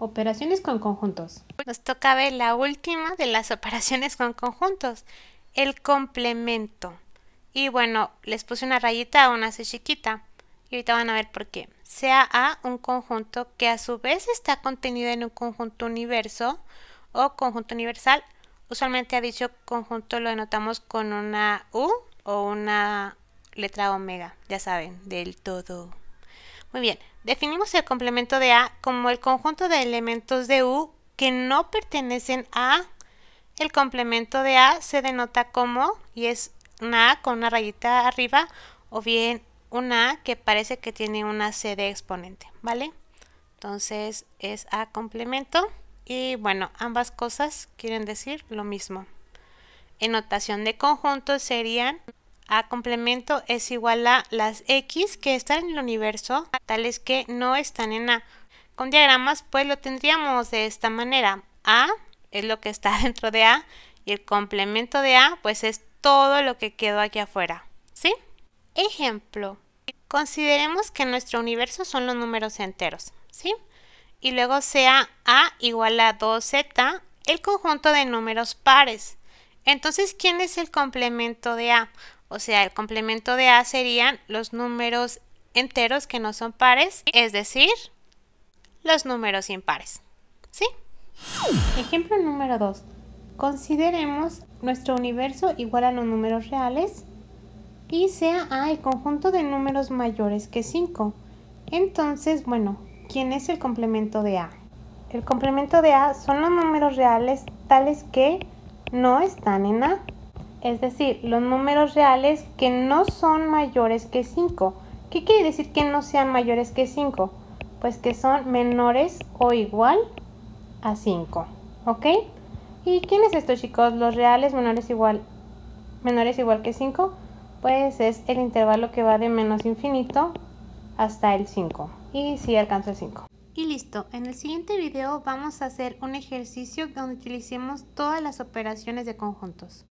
Operaciones con conjuntos. Nos toca ver la última de las operaciones con conjuntos, el complemento. Y bueno, les puse una rayita, una así chiquita. Y ahorita van a ver por qué. Sea A un conjunto que a su vez está contenido en un conjunto universo o conjunto universal. Usualmente a dicho conjunto lo denotamos con una U o una letra omega, ya saben, del todo. Muy bien, definimos el complemento de A como el conjunto de elementos de U que no pertenecen a... El complemento de A se denota como, y es una A con una rayita arriba, o bien una A que parece que tiene una C de exponente, ¿vale? Entonces es A complemento y bueno, ambas cosas quieren decir lo mismo. En notación de conjuntos serían a complemento es igual a las X que están en el universo, tales que no están en A. Con diagramas, pues lo tendríamos de esta manera. A es lo que está dentro de A y el complemento de A, pues es todo lo que quedó aquí afuera. ¿Sí? Ejemplo. Consideremos que nuestro universo son los números enteros. ¿Sí? Y luego sea A igual a 2Z, el conjunto de números pares. Entonces, ¿quién es el complemento de A? O sea, el complemento de A serían los números enteros que no son pares, es decir, los números impares. ¿Sí? Ejemplo número 2. Consideremos nuestro universo igual a los números reales y sea A el conjunto de números mayores que 5. Entonces, bueno, ¿quién es el complemento de A? El complemento de A son los números reales tales que no están en A es decir, los números reales que no son mayores que 5. ¿Qué quiere decir que no sean mayores que 5? Pues que son menores o igual a 5, ¿ok? ¿Y quién es esto, chicos? Los reales menores igual menores igual que 5, pues es el intervalo que va de menos infinito hasta el 5. Y sí, alcanza el 5. Y listo, en el siguiente video vamos a hacer un ejercicio donde utilicemos todas las operaciones de conjuntos.